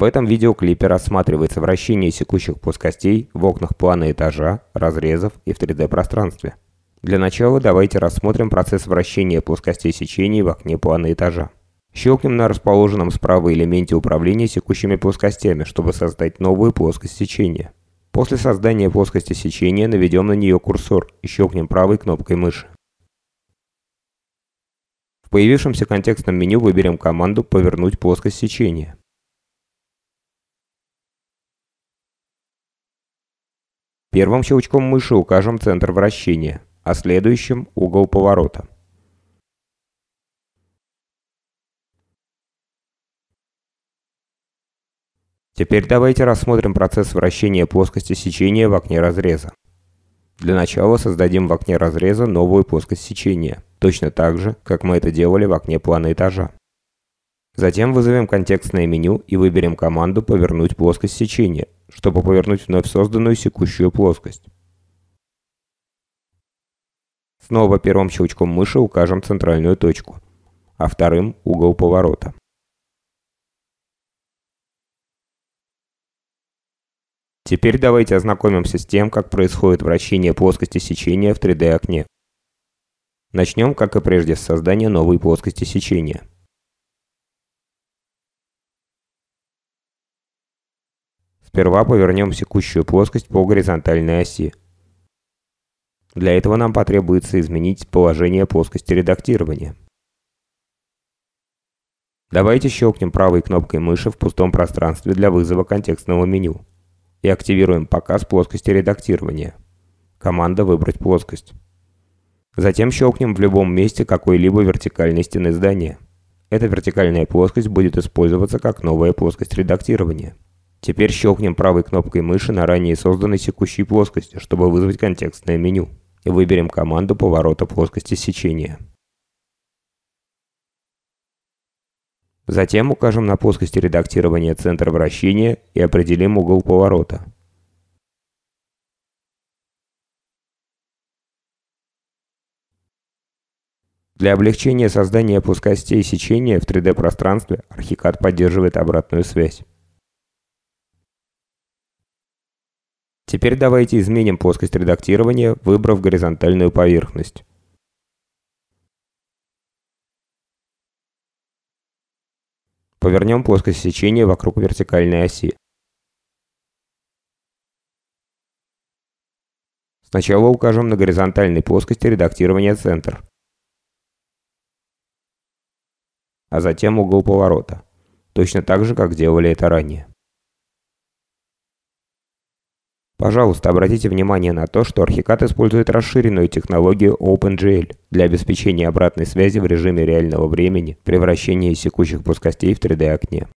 В этом видеоклипе рассматривается вращение секущих плоскостей в окнах плана этажа, разрезов и в 3D-пространстве. Для начала давайте рассмотрим процесс вращения плоскостей сечений в окне плана этажа. Щелкнем на расположенном справа элементе управления секущими плоскостями, чтобы создать новую плоскость сечения. После создания плоскости сечения наведем на нее курсор и щелкнем правой кнопкой мыши. В появившемся контекстном меню выберем команду «Повернуть плоскость сечения». Первым щелчком мыши укажем центр вращения, а следующим – угол поворота. Теперь давайте рассмотрим процесс вращения плоскости сечения в окне разреза. Для начала создадим в окне разреза новую плоскость сечения, точно так же, как мы это делали в окне плана этажа. Затем вызовем контекстное меню и выберем команду «Повернуть плоскость сечения», чтобы повернуть вновь созданную секущую плоскость. Снова первым щелчком мыши укажем центральную точку, а вторым – угол поворота. Теперь давайте ознакомимся с тем, как происходит вращение плоскости сечения в 3D-окне. Начнем, как и прежде, с создания новой плоскости сечения – Сперва повернем секущую плоскость по горизонтальной оси. Для этого нам потребуется изменить положение плоскости редактирования. Давайте щелкнем правой кнопкой мыши в пустом пространстве для вызова контекстного меню и активируем показ плоскости редактирования. Команда «Выбрать плоскость». Затем щелкнем в любом месте какой-либо вертикальной стены здания. Эта вертикальная плоскость будет использоваться как новая плоскость редактирования. Теперь щелкнем правой кнопкой мыши на ранее созданной секущей плоскости, чтобы вызвать контекстное меню. И выберем команду поворота плоскости сечения. Затем укажем на плоскости редактирования центр вращения и определим угол поворота. Для облегчения создания плоскостей сечения в 3D-пространстве Архикад поддерживает обратную связь. Теперь давайте изменим плоскость редактирования, выбрав горизонтальную поверхность. Повернем плоскость сечения вокруг вертикальной оси. Сначала укажем на горизонтальной плоскости редактирования центр, а затем угол поворота, точно так же, как делали это ранее. Пожалуйста, обратите внимание на то, что Архикат использует расширенную технологию OpenGL для обеспечения обратной связи в режиме реального времени при вращении секущих плоскостей в 3D-окне.